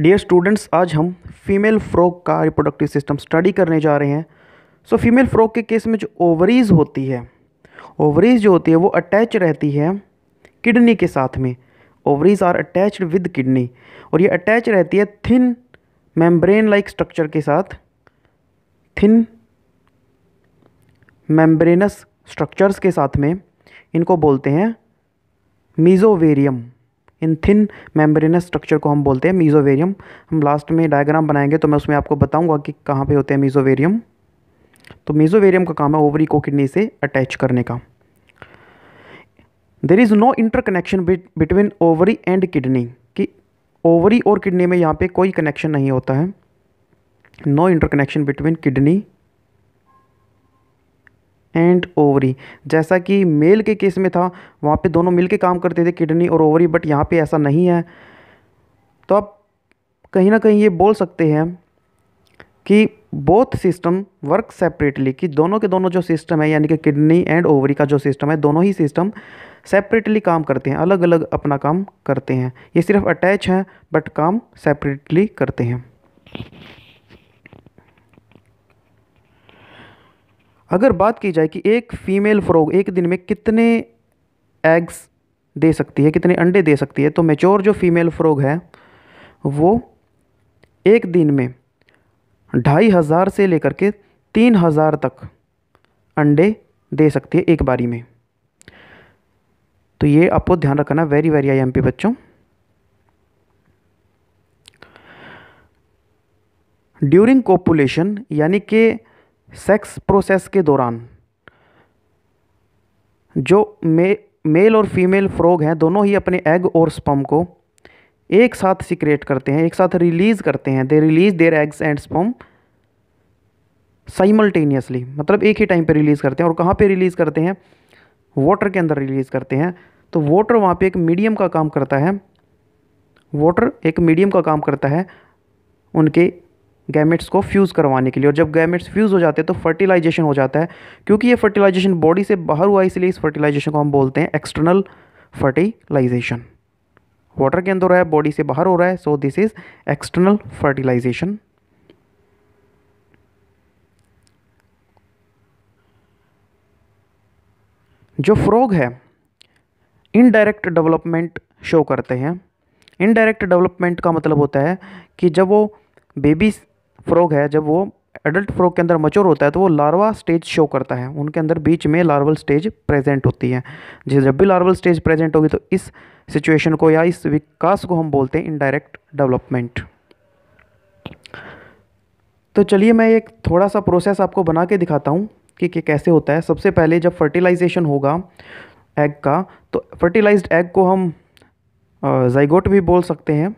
dear students आज हम female frog का रिप्रोडक्टिव सिस्टम स्टडी करने जा रहे हैं सो फीमेल फ्रॉक के केस में जो ओवरीज होती है ओवरीज जो होती है वो अटैच रहती है किडनी के साथ में ovaries are attached with kidney और ये अटैच रहती है थिन मेम्ब्रेन लाइक स्ट्रक्चर के साथ थिन मेम्ब्रेनस स्ट्रक्चर्स के साथ में इनको बोलते हैं mesovarium in thin membranous structure को हम बोलते हैं मीजोवेरियम हम लास्ट में डायग्राम बनाएंगे तो मैं उसमें आपको बताऊंगा कि कहाँ पे होते हैं मीजोवेरियम तो मीजोवेरियम का काम है ओवरी को किडनी से अटैच करने का there is no interconnection between ovary and kidney कि ओवरी और किडनी में यहाँ पे कोई कनेक्शन नहीं होता है no interconnection between kidney and ovary जैसा कि मेल के केस में था वहाँ पे दोनों मिल के काम करते थे किडनी और ओवरी बट यहाँ पे ऐसा नहीं है तो आप कहीं ना कहीं ये बोल सकते हैं कि बोथ सिस्टम वर्क सेपरेटली कि दोनों के दोनों जो सिस्टम है यानी कि किडनी एंड ओवरी का जो सिस्टम है दोनों ही सिस्टम सेपरेटली काम करते हैं अलग अलग अपना काम करते हैं ये सिर्फ अटैच हैं बट काम सेपरेटली करते हैं अगर बात की जाए कि एक फ़ीमेल फ़्रॉग एक दिन में कितने एग्स दे सकती है कितने अंडे दे सकती है तो मेच्योर जो फीमेल फ़्रॉग है वो एक दिन में ढाई हज़ार से लेकर के तीन हज़ार तक अंडे दे सकती है एक बारी में तो ये आपको ध्यान रखना very very I M P बच्चों ड्यूरिंग कॉपुलेशन यानी कि सेक्स प्रोसेस के दौरान जो मे मेल और फीमेल फ्रॉग हैं दोनों ही अपने एग और स्पम को एक साथ सिक्रेट करते हैं एक साथ रिलीज़ करते हैं they release their eggs and sperm simultaneously मतलब एक ही टाइम पे रिलीज़ करते हैं और कहाँ पे रिलीज़ करते हैं वाटर के अंदर रिलीज़ करते हैं तो वाटर वहाँ पे एक मीडियम का काम करता है वाटर एक मीडियम का काम करता है उनके गैमेट्स को फ्यूज़ करवाने के लिए और जब गैमेट्स फ्यूज़ हो जाते हैं तो फर्टिलाइजेशन हो जाता है क्योंकि ये फर्टिलाइजेशन बॉडी से बाहर हुआ इसलिए इस फर्टिलाइजेशन को हम बोलते हैं एक्सटर्नल फर्टिलाइजेशन वाटर के अंदर हो रहा है बॉडी से बाहर हो रहा है so this is external fertilisation जो फ्रॉग है इनडायरेक्ट डेवलपमेंट शो करते हैं इनडायरेक्ट डेवलपमेंट का मतलब होता है कि जब वो बेबी फ्रॉग है जब वो एडल्ट फ्रॉग के अंदर मच्योर होता है तो वो लार्वा स्टेज शो करता है उनके अंदर बीच में लार्वल स्टेज प्रेजेंट होती है जिस जब भी लार्वल स्टेज प्रेजेंट होगी तो इस सिचुएशन को या इस विकास को हम बोलते हैं इनडायरेक्ट डेवलपमेंट तो चलिए मैं एक थोड़ा सा प्रोसेस आपको बना के दिखाता हूँ कि, कि कैसे होता है सबसे पहले जब फर्टिलाइजेशन होगा एग का तो फर्टिलाइज्ड एग को हम जाइगोट भी बोल सकते हैं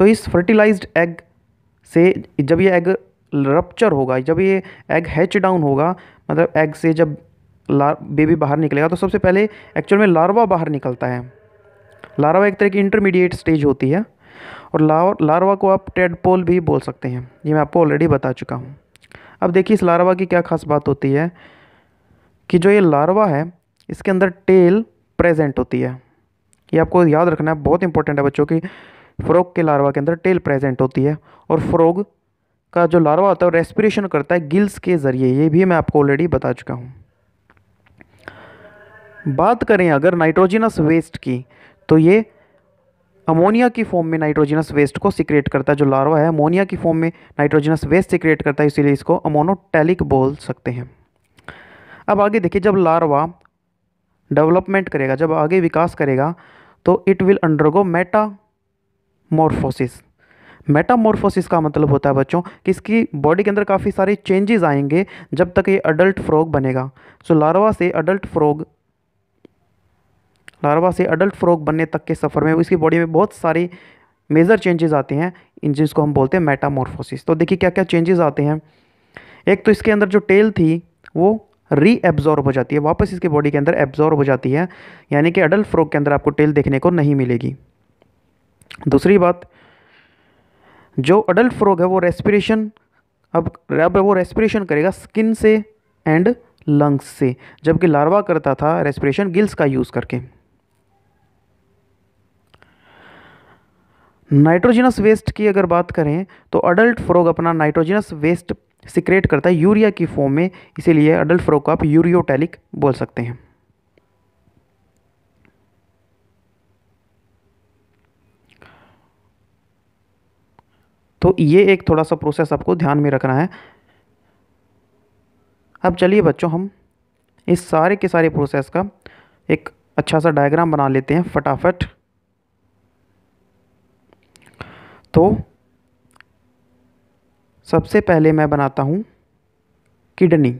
तो इस फर्टिलाइज्ड एग से जब ये एग रप्चर होगा जब ये एग हैच डाउन होगा मतलब एग से जब ला बेबी बाहर निकलेगा तो सबसे पहले एक्चुअल में लार्वा बाहर निकलता है लार्वा एक तरह की इंटरमीडिएट स्टेज होती है और लार लार्वा को आप टेडपोल भी बोल सकते हैं ये मैं आपको ऑलरेडी बता चुका हूँ अब देखिए इस लार्वा की क्या खास बात होती है कि जो ये लार्वा है इसके अंदर टेल प्रेजेंट होती है ये आपको याद रखना है बहुत इंपॉर्टेंट है बच्चों की फ्रॉग के लार्वा के अंदर टेल प्रेजेंट होती है और फ्रॉग का जो लार्वा होता है वो रेस्पिरेशन करता है गिल्स के ज़रिए ये भी मैं आपको ऑलरेडी बता चुका हूँ बात करें अगर नाइट्रोजिनस वेस्ट की तो ये अमोनिया की फॉर्म में नाइट्रोजिनस वेस्ट को सिक्रेट करता है जो लार्वा है अमोनिया की फॉर्म में नाइट्रोजिनस वेस्ट सिक्रेट करता है इसीलिए इसको अमोनोटेलिक बोल सकते हैं अब आगे देखिए जब लार्वा डेवलपमेंट करेगा जब आगे विकास करेगा तो it will undergo metamorphosis metamorphosis का मतलब होता है बच्चों कि इसकी बॉडी के अंदर काफ़ी सारे चेंजेस आएंगे जब तक ये अडल्ट फ्रॉग बनेगा सो लार्वा से अडल्ट फ्रॉग लार्वा से अडल्ट फ्रॉग बनने तक के सफ़र में इसकी बॉडी में बहुत सारे मेजर चेंजेस आते हैं इन जिसको हम बोलते हैं मेटामोरफोसिस तो देखिए क्या क्या चेंजेस आते हैं एक तो इसके अंदर जो टेल थी वो री एब्ज़ॉर्ब हो जाती है वापस इसके बॉडी के अंदर एब्जॉर्ब हो जाती है यानी कि अडल्ट फ्रॉग के अंदर आपको टेल देखने को नहीं मिलेगी दूसरी बात जो अडल्ट फ्रॉग है वो रेस्पिरेशन अब अब वो रेस्पिरेशन करेगा स्किन से एंड लंग्स से जबकि लार्वा करता था रेस्पिरेशन गिल्स का यूज़ करके नाइट्रोजनस वेस्ट की अगर बात करें तो अडल्ट फ्रॉग अपना नाइट्रोजनस वेस्ट सिक्रेट करता है यूरिया की फॉर्म में इसीलिए अडल्ट फ्रॉग को आप यूरियोटैलिक बोल सकते हैं तो ये एक थोड़ा सा प्रोसेस आपको ध्यान में रखना है अब चलिए बच्चों हम इस सारे के सारे प्रोसेस का एक अच्छा सा डायग्राम बना लेते हैं फटाफट तो सबसे पहले मैं बनाता हूँ kidney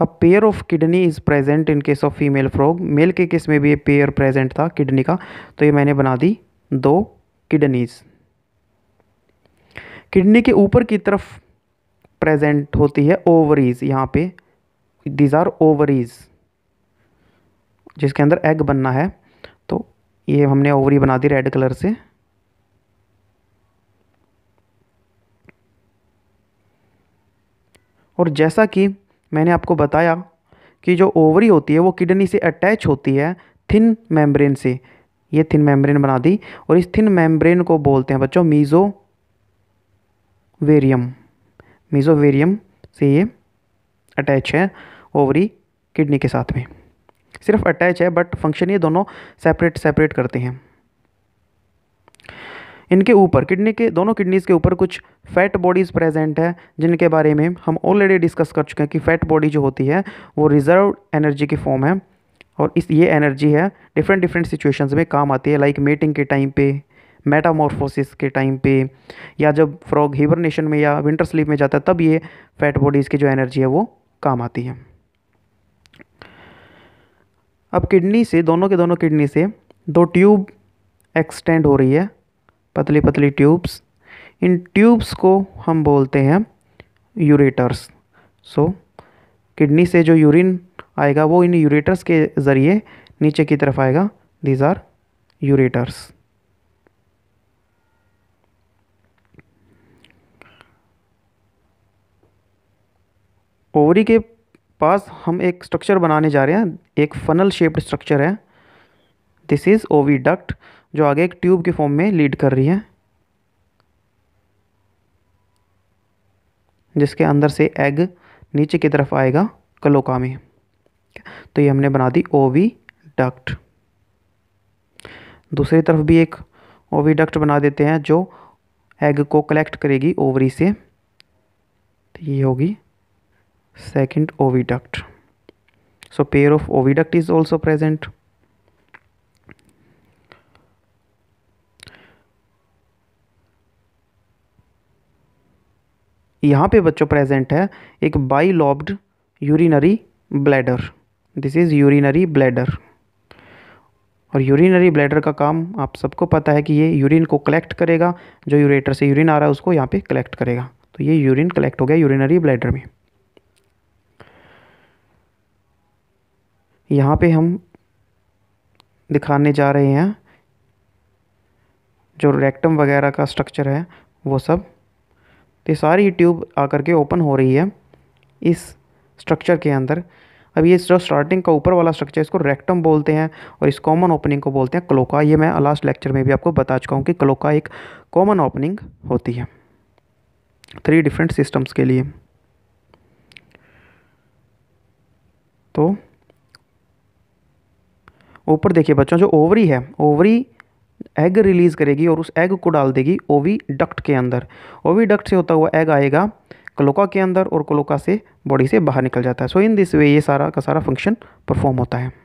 a pair of kidney is present in case of female frog male के केस में भी ये पेयर प्रेजेंट था किडनी का तो ये मैंने बना दी दो किडनीज़ किडनी के ऊपर की तरफ प्रेजेंट होती है ओवरीज यहाँ पे दीज आर ओवरीज जिसके अंदर एग बनना है तो ये हमने ओवरी बना दी रेड कलर से और जैसा कि मैंने आपको बताया कि जो ओवरी होती है वो किडनी से अटैच होती है थिन मेम्ब्रेन से ये थिन मेम्ब्रेन बना दी और इस थिन मेम्ब्रेन को बोलते हैं बच्चों मीज़ो वेरियम मीज़ोवेरियम से ये अटैच है ओवरी किडनी के साथ में सिर्फ अटैच है बट फंक्शन ये दोनों सेपरेट सेपरेट करते हैं इनके ऊपर किडनी के दोनों किडनीज़ के ऊपर कुछ फैट बॉडीज़ प्रेजेंट है जिनके बारे में हम ऑलरेडी डिस्कस कर चुके हैं कि फ़ैट बॉडी जो होती है वो रिजर्व एनर्जी की फॉर्म है और इस ये एनर्जी है डिफरेंट डिफरेंट सिचुएशंस में काम आती है लाइक मेटिंग मीटिंग के टाइम पे मेटामॉर्फोसिस के टाइम पे या जब फ्रॉग हिबरनेशन में या विंटर स्लीप में जाता है तब ये फैट बॉडीज़ की जो एनर्जी है वो काम आती है अब किडनी से दोनों के दोनों किडनी से दो ट्यूब एक्सटेंड हो रही है पतली पतली ट्यूब्स इन ट्यूब्स को हम बोलते हैं यूरेटर्स सो किडनी से जो यूरिन आएगा वो इन यूरेटर्स के ज़रिए नीचे की तरफ आएगा दीज आर यूरेटर्स ओवरी के पास हम एक स्ट्रक्चर बनाने जा रहे हैं एक फनल शेप्ड स्ट्रक्चर है दिस इज़ ओवीडक्ट जो आगे एक ट्यूब के फॉर्म में लीड कर रही है जिसके अंदर से एग नीचे की तरफ आएगा कलोका में तो ये हमने बना दी ओवी डक्ट दूसरी तरफ भी एक ओवीडक्ट बना देते हैं जो एग को कलेक्ट करेगी ओवरी से तो ये होगी second oviduct so pair of oviduct is also present यहाँ पे बच्चों प्रेजेंट है एक bilobed urinary bladder this is urinary bladder और यूरिनरी ब्लैडर का काम आप सबको पता है कि ये यूरिन को कलेक्ट करेगा जो यूरेटर से यूरिन आ रहा है उसको यहाँ पे कलेक्ट करेगा तो ये यूरिन कलेक्ट हो गया यूरिनरी ब्लैडर में यहाँ पे हम दिखाने जा रहे हैं जो रेक्टम वगैरह का स्ट्रक्चर है वो सब तो ये सारी ट्यूब आकर के ओपन हो रही है इस स्ट्रक्चर के अंदर अब ये जो स्टार्टिंग का ऊपर वाला स्ट्रक्चर इसको रेक्टम बोलते हैं और इस कॉमन ओपनिंग को बोलते हैं क्लोका ये मैं लास्ट लेक्चर में भी आपको बता चुका हूँ कि क्लोका एक कॉमन ओपनिंग होती है थ्री डिफरेंट सिस्टम्स के लिए तो ऊपर देखिए बच्चों जो ओवरी है ओवरी एग रिलीज़ करेगी और उस एग को डाल देगी ओवी डक्ट के अंदर ओवी डक्ट से होता हुआ एग आएगा क्लोका के अंदर और क्लोका से बॉडी से बाहर निकल जाता है सो इन दिस वे ये सारा का सारा फंक्शन परफॉर्म होता है